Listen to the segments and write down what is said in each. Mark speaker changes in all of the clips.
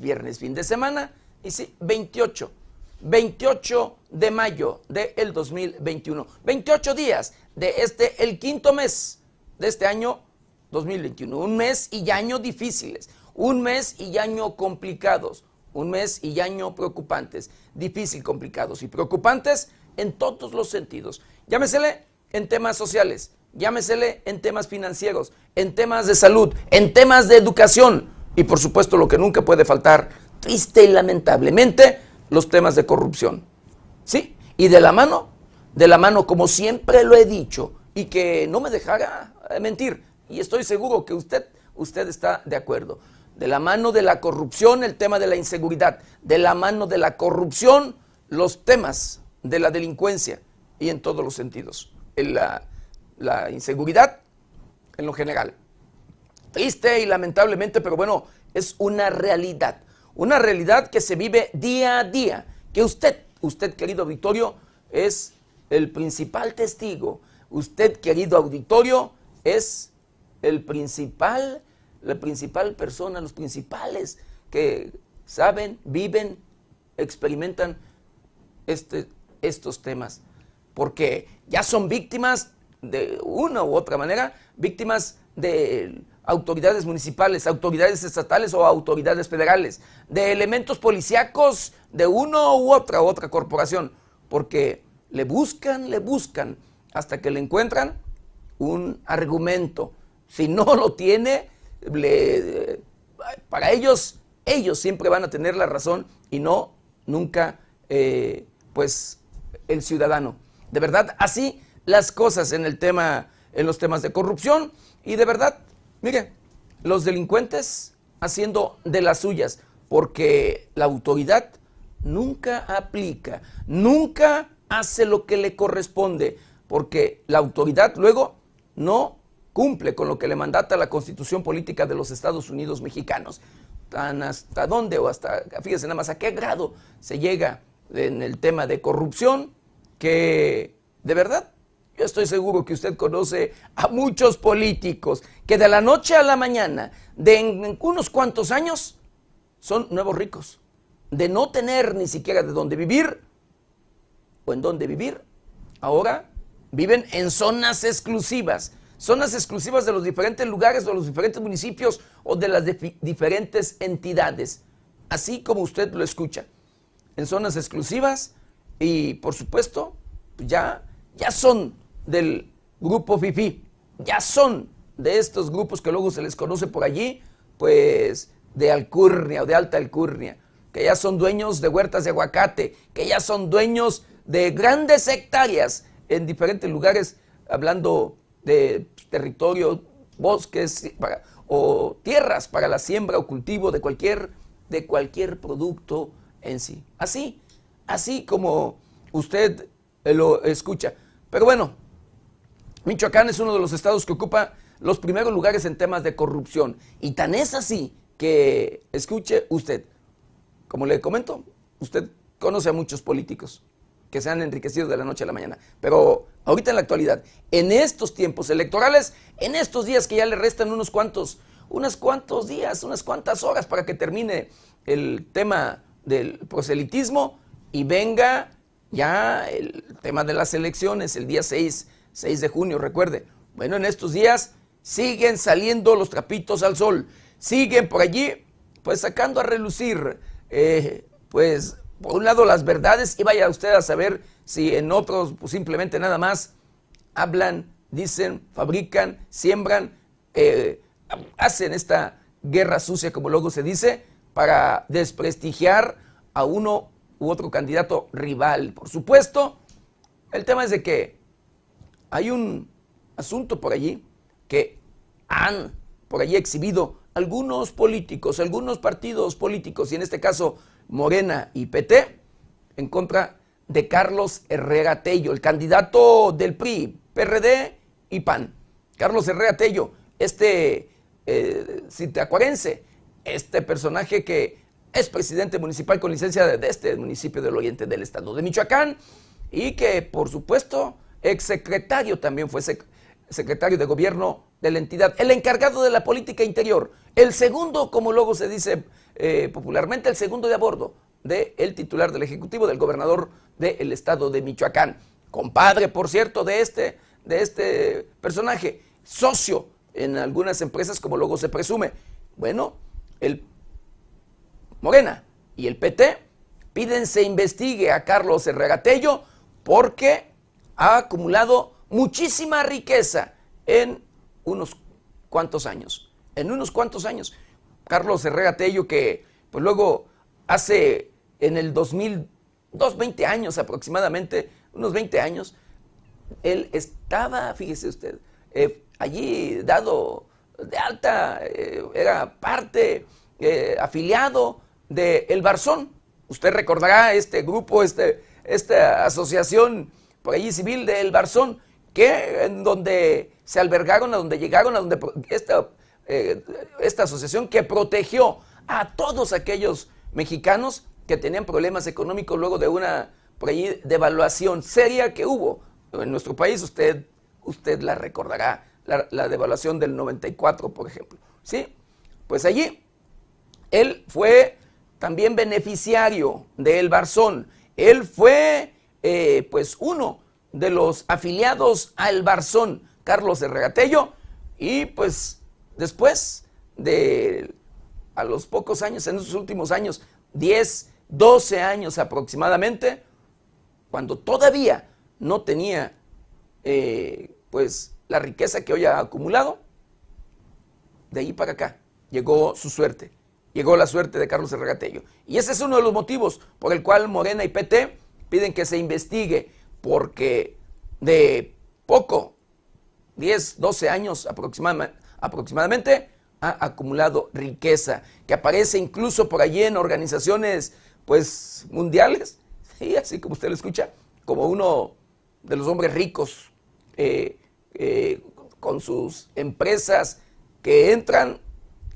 Speaker 1: viernes, fin de semana, y si 28, 28 de mayo del 2021, 28 días de este, el quinto mes de este año 2021, un mes y año difíciles, un mes y año complicados, un mes y año preocupantes, difícil, complicados y preocupantes en todos los sentidos. Llámesele en temas sociales, llámesele en temas financieros, en temas de salud, en temas de educación, y por supuesto lo que nunca puede faltar, triste y lamentablemente, los temas de corrupción. ¿Sí? Y de la mano, de la mano, como siempre lo he dicho, y que no me dejara eh, mentir, y estoy seguro que usted, usted está de acuerdo. De la mano de la corrupción, el tema de la inseguridad. De la mano de la corrupción, los temas de la delincuencia y en todos los sentidos. la inseguridad en lo general. Triste y lamentablemente, pero bueno, es una realidad. Una realidad que se vive día a día. Que usted, usted querido auditorio, es el principal testigo. Usted querido auditorio es el principal, la principal persona, los principales que saben, viven, experimentan este, estos temas. Porque ya son víctimas de una u otra manera, víctimas de autoridades municipales, autoridades estatales o autoridades federales, de elementos policíacos de uno u otra otra corporación, porque le buscan, le buscan, hasta que le encuentran un argumento. Si no lo tiene, eh, para ellos, ellos siempre van a tener la razón y no nunca, eh, pues, el ciudadano. De verdad, así las cosas en el tema, en los temas de corrupción y de verdad Mire, los delincuentes haciendo de las suyas, porque la autoridad nunca aplica, nunca hace lo que le corresponde, porque la autoridad luego no cumple con lo que le mandata la constitución política de los Estados Unidos mexicanos. hasta dónde o hasta, fíjense nada más, a qué grado se llega en el tema de corrupción que de verdad yo estoy seguro que usted conoce a muchos políticos que de la noche a la mañana, de unos cuantos años, son nuevos ricos. De no tener ni siquiera de dónde vivir o en dónde vivir, ahora viven en zonas exclusivas. Zonas exclusivas de los diferentes lugares, de los diferentes municipios o de las diferentes entidades. Así como usted lo escucha. En zonas exclusivas y, por supuesto, ya, ya son del grupo FIFI, ya son de estos grupos que luego se les conoce por allí, pues de alcurnia o de alta alcurnia, que ya son dueños de huertas de aguacate, que ya son dueños de grandes hectáreas en diferentes lugares, hablando de territorio, bosques o tierras para la siembra o cultivo de cualquier, de cualquier producto en sí. Así, así como usted lo escucha. Pero bueno, Michoacán es uno de los estados que ocupa los primeros lugares en temas de corrupción. Y tan es así que, escuche usted, como le comento, usted conoce a muchos políticos que se han enriquecido de la noche a la mañana. Pero ahorita en la actualidad, en estos tiempos electorales, en estos días que ya le restan unos cuantos, unos cuantos días, unas cuantas horas para que termine el tema del proselitismo y venga ya el tema de las elecciones el día 6 6 de junio, recuerde. Bueno, en estos días siguen saliendo los trapitos al sol, siguen por allí, pues sacando a relucir, eh, pues por un lado las verdades y vaya usted a saber si en otros pues, simplemente nada más hablan, dicen, fabrican, siembran, eh, hacen esta guerra sucia, como luego se dice, para desprestigiar a uno u otro candidato rival. Por supuesto, el tema es de que hay un asunto por allí que han por allí exhibido algunos políticos, algunos partidos políticos, y en este caso Morena y PT, en contra de Carlos Herrera Tello, el candidato del PRI, PRD y PAN. Carlos Herrera Tello, este eh, este personaje que es presidente municipal con licencia de este municipio del Oriente del Estado de Michoacán y que, por supuesto, exsecretario, también fue secretario de gobierno de la entidad, el encargado de la política interior, el segundo, como luego se dice eh, popularmente, el segundo de a bordo del titular del Ejecutivo, del gobernador del estado de Michoacán, compadre, por cierto, de este, de este personaje, socio en algunas empresas, como luego se presume. Bueno, el Morena y el PT piden se investigue a Carlos Tello porque ha acumulado muchísima riqueza en unos cuantos años. En unos cuantos años. Carlos Herrera Tello, que pues luego hace en el 2002, 20 años aproximadamente, unos 20 años, él estaba, fíjese usted, eh, allí dado de alta, eh, era parte, eh, afiliado de El Barzón. Usted recordará este grupo, este, esta asociación por allí civil del Barzón, que en donde se albergaron, a donde llegaron, a donde esta, eh, esta asociación que protegió a todos aquellos mexicanos que tenían problemas económicos luego de una por allí devaluación seria que hubo en nuestro país, usted, usted la recordará, la, devaluación del 94, por ejemplo. ¿Sí? Pues allí él fue también beneficiario de El Barzón. Él fue eh, pues uno de los afiliados al Barzón, Carlos de Regatello, y pues después de a los pocos años, en esos últimos años, 10, 12 años aproximadamente, cuando todavía no tenía eh, pues la riqueza que hoy ha acumulado, de ahí para acá llegó su suerte, llegó la suerte de Carlos Regatello. Y ese es uno de los motivos por el cual Morena y PT piden que se investigue porque de poco, 10, 12 años aproximadamente, ha acumulado riqueza, que aparece incluso por allí en organizaciones pues mundiales, así como usted lo escucha, como uno de los hombres ricos eh, eh, con sus empresas que entran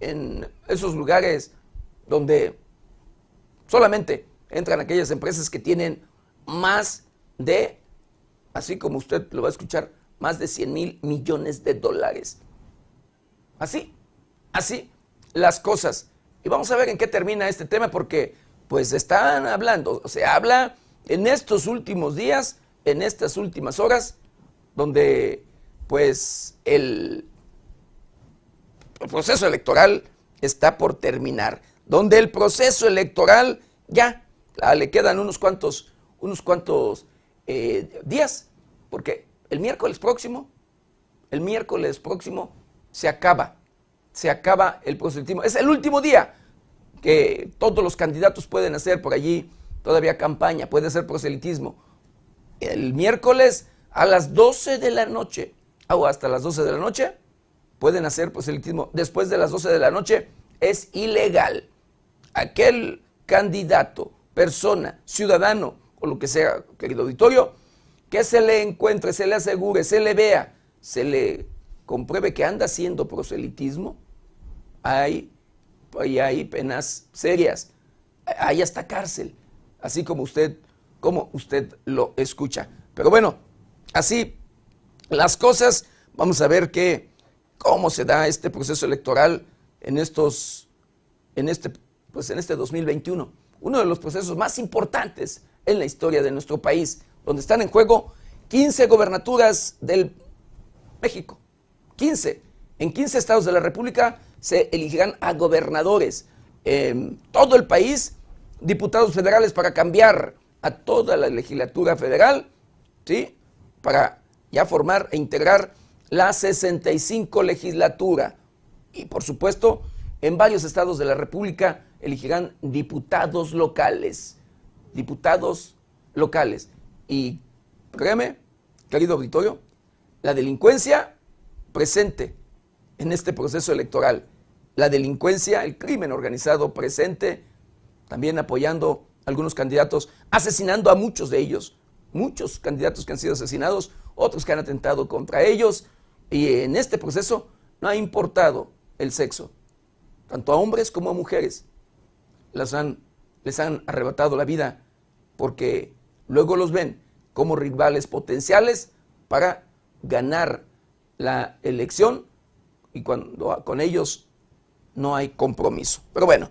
Speaker 1: en esos lugares donde solamente entran aquellas empresas que tienen más de, así como usted lo va a escuchar, más de 100 mil millones de dólares. Así, así las cosas. Y vamos a ver en qué termina este tema porque pues están hablando, se habla en estos últimos días, en estas últimas horas, donde pues el proceso electoral está por terminar, donde el proceso electoral ya ah, le quedan unos cuantos unos cuantos eh, días, porque el miércoles próximo, el miércoles próximo se acaba, se acaba el proselitismo. Es el último día que todos los candidatos pueden hacer por allí todavía campaña, puede ser proselitismo. El miércoles a las 12 de la noche, o hasta las 12 de la noche, pueden hacer proselitismo. Después de las 12 de la noche es ilegal. Aquel candidato, persona, ciudadano o lo que sea, querido auditorio, que se le encuentre, se le asegure, se le vea, se le compruebe que anda haciendo proselitismo, hay, hay penas serias, hay hasta cárcel, así como usted, como usted lo escucha. Pero bueno, así las cosas, vamos a ver cómo se da este proceso electoral en estos, en este, pues en este 2021. Uno de los procesos más importantes en la historia de nuestro país, donde están en juego 15 gobernaturas del México. 15. En 15 estados de la República se elegirán a gobernadores. En todo el país, diputados federales para cambiar a toda la legislatura federal, ¿sí? Para ya formar e integrar la 65 legislatura. Y por supuesto, en varios estados de la República elegirán diputados locales diputados locales. Y créeme, querido auditorio, la delincuencia presente en este proceso electoral, la delincuencia, el crimen organizado presente, también apoyando algunos candidatos, asesinando a muchos de ellos, muchos candidatos que han sido asesinados, otros que han atentado contra ellos, y en este proceso no ha importado el sexo, tanto a hombres como a mujeres. Las han, les han arrebatado la vida porque luego los ven como rivales potenciales para ganar la elección y cuando con ellos no hay compromiso. Pero bueno.